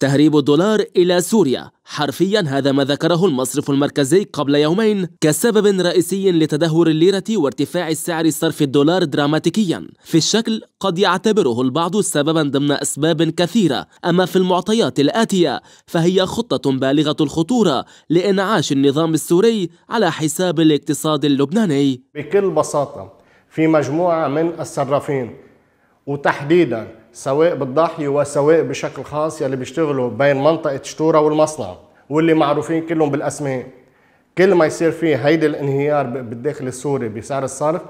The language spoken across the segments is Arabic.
تهريب الدولار إلى سوريا حرفيا هذا ما ذكره المصرف المركزي قبل يومين كسبب رئيسي لتدهور الليرة وارتفاع سعر صرف الدولار دراماتيكيا في الشكل قد يعتبره البعض سببا ضمن أسباب كثيرة أما في المعطيات الآتية فهي خطة بالغة الخطورة لإنعاش النظام السوري على حساب الاقتصاد اللبناني بكل بساطة في مجموعة من الصرافين وتحديدا سواء بالضاحية وسواء بشكل خاص يلي بيشتغلوا بين منطقة شتورة والمصنع واللي معروفين كلهم بالأسماء كل ما يصير فيه هيدا الانهيار بالداخل السوري بسعر الصرف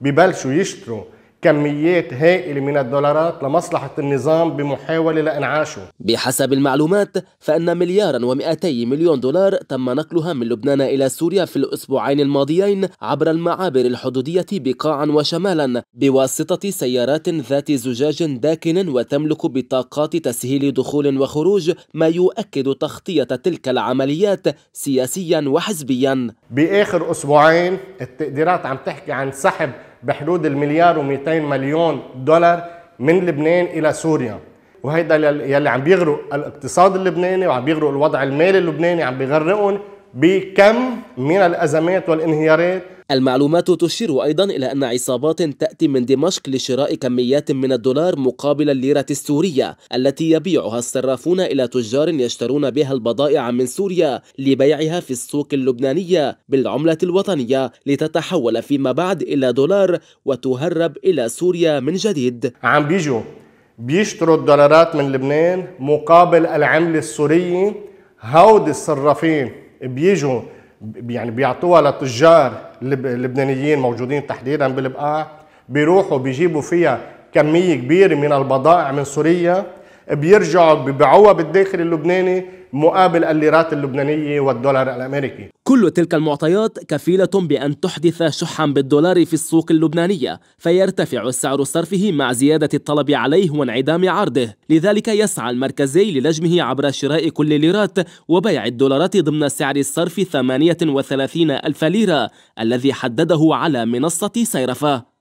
ببلشوا يشتروا كميات هائلة من الدولارات لمصلحة النظام بمحاولة لإنعاشه بحسب المعلومات فإن مليارا و200 مليون دولار تم نقلها من لبنان إلى سوريا في الأسبوعين الماضيين عبر المعابر الحدودية بقاعا وشمالا بواسطة سيارات ذات زجاج داكن وتملك بطاقات تسهيل دخول وخروج ما يؤكد تغطية تلك العمليات سياسيا وحزبيا بآخر أسبوعين التقديرات عم تحكي عن سحب بحدود المليار و200 مليون دولار من لبنان الى سوريا وهيدا يلي عم بيغرق الاقتصاد اللبناني وعم بيغرق الوضع المالي اللبناني عم بيغرقهم بكم من الأزمات والانهيارات المعلومات تشير أيضا إلى أن عصابات تأتي من دمشق لشراء كميات من الدولار مقابل الليرة السورية التي يبيعها الصرافون إلى تجار يشترون بها البضائع من سوريا لبيعها في السوق اللبنانية بالعملة الوطنية لتتحول فيما بعد إلى دولار وتهرب إلى سوريا من جديد عم بيجوا بيشتروا الدولارات من لبنان مقابل العملة السورية هود الصرافين بيجوا يعني بيعطوها لتجار اللبنانيين موجودين تحديدا بالبقاع بيروحوا بيجيبوا فيها كمية كبيرة من البضائع من سوريا بيرجعوا ببيعوها بالداخل اللبناني مقابل الليرات اللبنانية والدولار الأمريكي كل تلك المعطيات كفيلة بأن تحدث شحا بالدولار في السوق اللبنانية فيرتفع سعر صرفه مع زيادة الطلب عليه وانعدام عرضه لذلك يسعى المركزي للجمه عبر شراء كل ليرات وبيع الدولارات ضمن سعر الصرف 38 ألف ليرة الذي حدده على منصة سيرفا